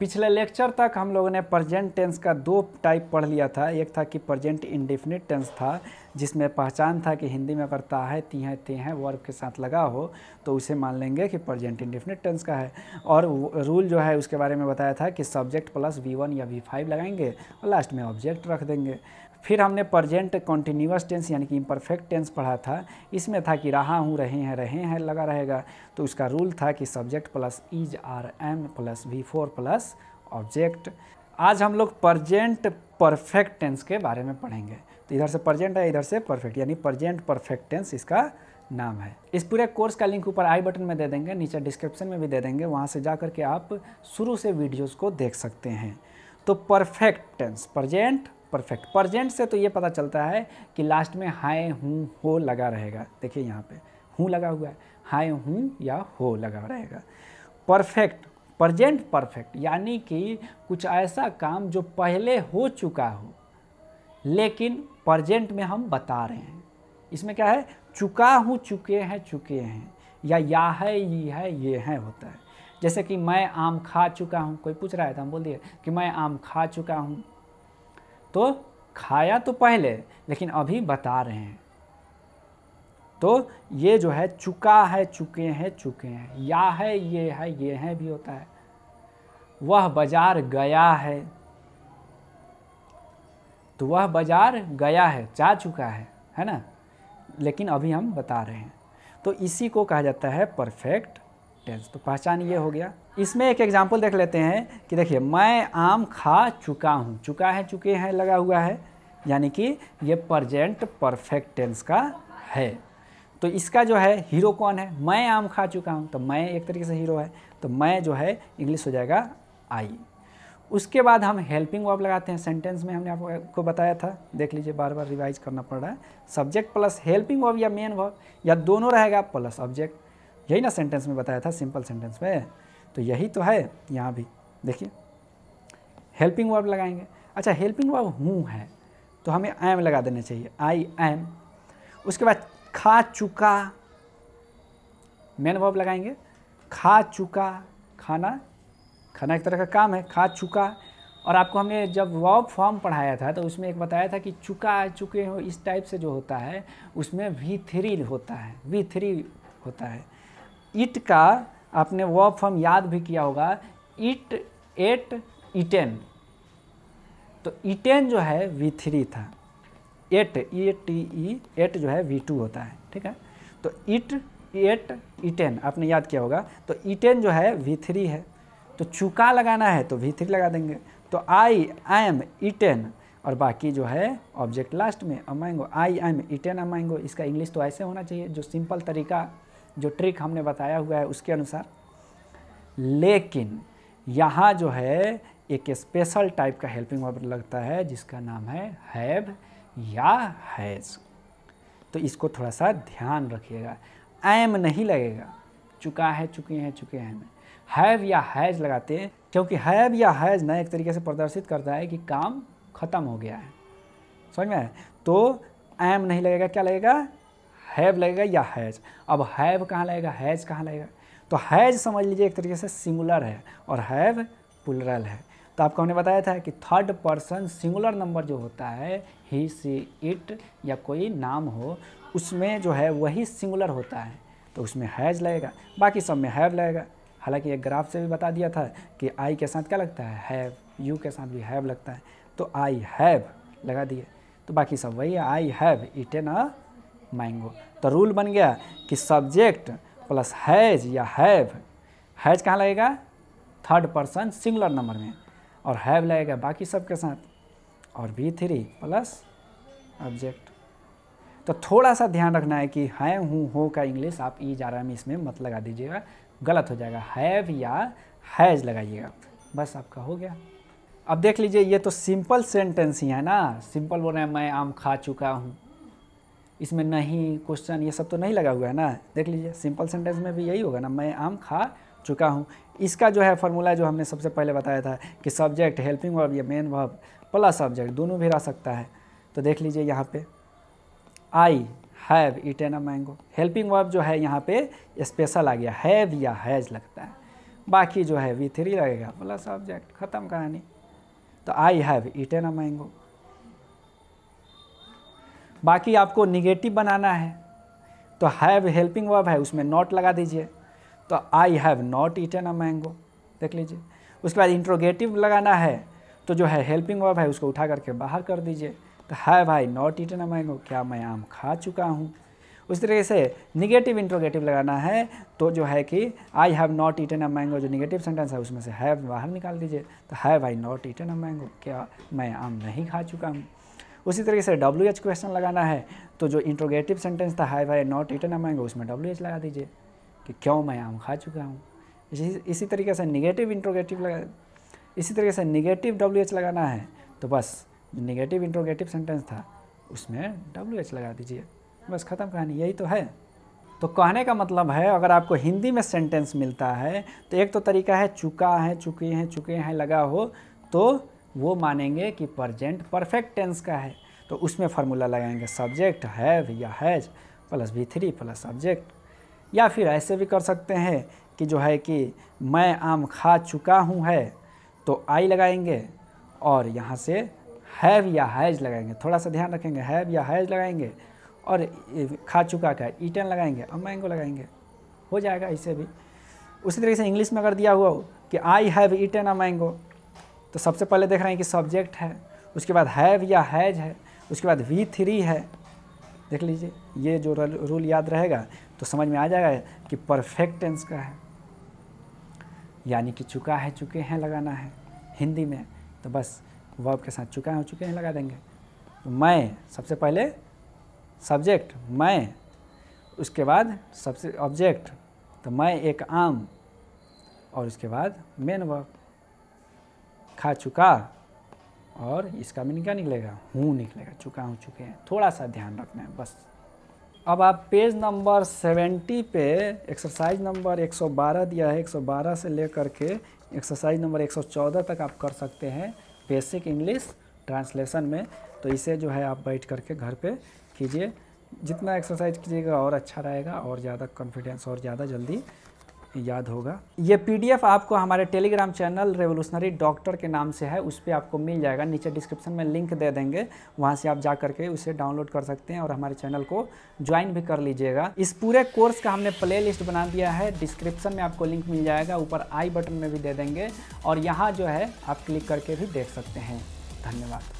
पिछले लेक्चर तक हम लोगों ने प्रजेंट टेंस का दो टाइप पढ़ लिया था एक था कि प्रजेंट इंडिफिनिट टेंस था जिसमें पहचान था कि हिंदी में अगर ता है ती है ते हैं वर्ब के साथ लगा हो तो उसे मान लेंगे कि प्रजेंट इंडिफिनिट टेंस का है और रूल जो है उसके बारे में बताया था कि सब्जेक्ट प्लस वी वन या वी फाइव लगाएंगे और लास्ट में ऑब्जेक्ट रख देंगे फिर हमने प्रजेंट कॉन्टीन्यूस टेंस यानी कि इम्परफेक्ट टेंस पढ़ा था इसमें था कि रहा हूँ रहे हैं रहे हैं लगा रहेगा तो उसका रूल था कि subject plus is are am plus V four plus object आज हम लोग प्रजेंट परफेक्ट टेंस के बारे में पढ़ेंगे तो इधर से प्रजेंट है इधर से परफेक्ट यानी प्रजेंट परफेक्ट टेंस इसका नाम है इस पूरे कोर्स का लिंक ऊपर आई बटन में दे देंगे नीचे डिस्क्रिप्शन में भी दे देंगे वहाँ से जा करके आप शुरू से वीडियोज़ को देख सकते हैं तो perfect tense present perfect present से तो ये पता चलता है कि लास्ट में हाय हूँ हो लगा रहेगा देखिए यहाँ पे हूँ लगा हुआ है हाय हूँ या हो लगा रहेगा परफेक्ट प्रजेंट परफेक्ट यानी कि कुछ ऐसा काम जो पहले हो चुका हो लेकिन प्रजेंट में हम बता रहे हैं इसमें क्या है चुका हूँ चुके हैं चुके हैं या या है ये है ये है होता है जैसे कि मैं आम खा चुका हूँ कोई पूछ रहा है तो हम बोल दिए कि मैं आम खा चुका हूँ तो खाया तो पहले लेकिन अभी बता रहे हैं तो ये जो है चुका है चुके हैं चुके हैं या है ये है ये है भी होता है वह बाजार गया है तो वह बाजार गया है जा चुका है है ना लेकिन अभी हम बता रहे हैं तो इसी को कहा जाता है परफेक्ट टेंस तो पहचान ये हो गया इसमें एक एग्जाम्पल देख लेते हैं कि देखिए मैं आम खा चुका हूँ चुका है चुके हैं लगा हुआ है यानी कि ये प्रजेंट परफेक्ट टेंस का है तो इसका जो है हीरो कौन है मैं आम खा चुका हूँ तो मैं एक तरीके से हीरो है तो मैं जो है इंग्लिश हो जाएगा आई उसके बाद हम हेल्पिंग वर्ब लगाते हैं सेंटेंस में हमने आपको बताया था देख लीजिए बार बार रिवाइज करना पड़ रहा है सब्जेक्ट प्लस हेल्पिंग वर्ब या मेन वर्ब या दोनों रहेगा प्लस ऑब्जेक्ट यही ना सेंटेंस में बताया था सिंपल सेंटेंस में तो यही तो है यहाँ भी देखिए हेल्पिंग वर्ब लगाएंगे अच्छा हेल्पिंग वर्ब हूँ है तो हमें एम लगा देना चाहिए आई एम उसके बाद खा चुका मेन वर्ब लगाएंगे खा चुका खाना खाना एक तरह का काम है खा चुका और आपको हमने जब वर्ब फॉर्म पढ़ाया था तो उसमें एक बताया था कि चुका चुके हो इस टाइप से जो होता है उसमें वी थ्री होता है वी थ्री होता है ईट का आपने वो फॉर्म याद भी किया होगा ईट एट ईटेन तो ईटेन जो है वी थ्री था ate E T E ate जो है वी टू होता है ठीक है तो ईट एट ईटेन आपने याद किया होगा तो ईटेन जो है वी थ्री है तो चुका लगाना है तो वी थ्री लगा देंगे तो आई आई एम ईटेन और बाकी जो है ऑब्जेक्ट लास्ट में अमाएंगो आई आई एम ईटेन अमाएंगो इसका इंग्लिश तो ऐसे होना चाहिए जो सिंपल तरीका जो ट्रिक हमने बताया हुआ है उसके अनुसार लेकिन यहाँ जो है एक स्पेशल टाइप का हेल्पिंग वर्ब लगता है जिसका नाम है हैव या हैज़ तो इसको थोड़ा सा ध्यान रखिएगा एम नहीं लगेगा चुका है चुके हैं चुके हैं में हैव या हैज़ लगाते हैं क्योंकि हैव या हैज़ ना एक तरीके से प्रदर्शित करता है कि काम खत्म हो गया है समझ में तो एम नहीं लगेगा क्या लगेगा हैव लगेगा या हैज़ अब हैव कहाँ लगेगा हैज़ कहाँ लगेगा तो हैज़ समझ लीजिए एक तरीके से सिंगुलर है और हैव पुलरल है तो आपको हमने बताया था कि थर्ड पर्सन सिंगुलर नंबर जो होता है ही सी इट या कोई नाम हो उसमें जो है वही सिंगुलर होता है तो उसमें हैज़ लगेगा बाकी सब में हैव लगेगा हालांकि एक ग्राफ से भी बता दिया था कि आई के साथ क्या लगता है हैव यू के साथ भी हैव लगता है तो आई हैव लगा दिए तो बाकी सब वही I have eaten a mango तो रूल बन गया कि सब्जेक्ट प्लस हैज या हैव हैज कहाँ लगेगा थर्ड पर्सन सिंगुलर नंबर में और हैव लगेगा बाकी सब के साथ और बी थ्री प्लस ऑब्जेक्ट तो थोड़ा सा ध्यान रखना है कि है हूँ हो का इंग्लिश आप ई e जा रहा है इसमें मत लगा दीजिएगा गलत हो जाएगा हैव या हैज लगाइएगा बस आपका हो गया अब देख लीजिए ये तो सिंपल सेंटेंस ही है ना सिंपल बोल रहे हैं मैं आम खा चुका हूँ इसमें नहीं क्वेश्चन ये सब तो नहीं लगा हुआ है ना देख लीजिए सिंपल सेंटेंस में भी यही होगा ना मैं आम खा चुका हूँ इसका जो है फॉर्मूला जो हमने सबसे पहले बताया था कि सब्जेक्ट हेल्पिंग वर्ब या मेन वर्ब प्लस सब्जेक्ट दोनों भी रह सकता है तो देख लीजिए यहाँ पे I have eaten a mango helping verb जो है यहाँ पे स्पेशल आ गया हैव या हैज लगता है बाकी जो है वी थ्री लगेगा प्लस सब्जेक्ट ख़त्म कहानी तो I have eaten a mango बाकी आपको निगेटिव बनाना है तो हैव हेल्पिंग वर्ब है उसमें नॉट लगा दीजिए तो I have not eaten a mango देख लीजिए उसके बाद इंट्रोगेटिव लगाना है तो जो है हेल्पिंग वर्ब है उसको उठा करके बाहर कर दीजिए तो है भाई नॉट ईटन अ मैंगो क्या मैं आम खा चुका हूँ उस तरीके से निगेटिव इंट्रोगेटिव लगाना है तो जो है कि I have not eaten a mango जो निगेटिव सेंटेंस है उसमें से हैव बाहर निकाल दीजिए तो है भाई नॉट ईटन अ मैंगो क्या मैं आम नहीं खा चुका हूँ उसी तरीके से डब्ल्यू एच क्वेश्चन लगाना है तो जो इंट्रोगेटिव सेंटेंस था हाई भाई नॉट रिटर्न अमाएंगे उसमें डब्ल्यू एच लगा दीजिए कि क्यों मैं आम खा चुका हूँ इसी इसी तरीके से निगेटिव इंट्रोगेटिव लगा इसी तरीके से निगेटिव डब्ल्यू एच लगाना है तो बस निगेटिव इंट्रोगेटिव सेंटेंस था उसमें डब्ल्यू एच लगा दीजिए बस ख़त्म कहानी यही तो है तो कहने का मतलब है अगर आपको हिंदी में सेंटेंस मिलता है तो एक तो तरीका है चुका है चुके हैं चुके हैं लगा हो तो वो मानेंगे कि प्रजेंट परफेक्ट टेंस का है तो उसमें फार्मूला लगाएंगे सब्जेक्ट हैव या has plus V three plus subject या फिर ऐसे भी कर सकते हैं कि जो है कि मैं आम खा चुका हूँ है तो आई लगाएंगे और यहाँ से हैव या हैज लगाएंगे थोड़ा सा ध्यान रखेंगे हैव या हैज लगाएंगे और खा चुका का ईटन लगाएंगे अब मैंगो लगाएंगे हो जाएगा इसे भी उसी तरीके से इंग्लिश में अगर दिया हुआ हो कि I have eaten a mango तो सबसे पहले देख रहे हैं कि सब्जेक्ट है उसके बाद हैव या हैज है उसके बाद वी थ्री है देख लीजिए ये जो रूल याद रहेगा तो समझ में आ जाएगा कि परफेक्ट टेंस का है यानी कि चुका है चुके हैं लगाना है हिंदी में तो बस वर्ब के साथ चुका है चुके हैं लगा देंगे तो मैं सबसे पहले सब्जेक्ट मैं उसके बाद सबसे ऑब्जेक्ट तो मैं एक आम और उसके बाद मेन वर्ब खा चुका और इसका मीनिंग क्या निकलेगा हूँ निकलेगा चुका हूँ चुके हैं थोड़ा सा ध्यान रखना है बस अब आप पेज नंबर 70 पे एक्सरसाइज नंबर 112 दिया है 112 से लेकर के एक्सरसाइज नंबर 114 तक आप कर सकते हैं बेसिक इंग्लिश ट्रांसलेशन में तो इसे जो है आप बैठ करके घर पे कीजिए जितना एक्सरसाइज कीजिएगा और अच्छा रहेगा और ज़्यादा कॉन्फिडेंस और ज़्यादा जल्दी याद होगा ये पीडीएफ आपको हमारे टेलीग्राम चैनल रेवोल्यूशनरी डॉक्टर के नाम से है उस पर आपको मिल जाएगा नीचे डिस्क्रिप्शन में लिंक दे देंगे वहाँ से आप जा करके उसे डाउनलोड कर सकते हैं और हमारे चैनल को ज्वाइन भी कर लीजिएगा इस पूरे कोर्स का हमने प्ले लिस्ट बना दिया है डिस्क्रिप्शन में आपको लिंक मिल जाएगा ऊपर आई बटन में भी दे देंगे और यहाँ जो है आप क्लिक करके भी देख सकते हैं धन्यवाद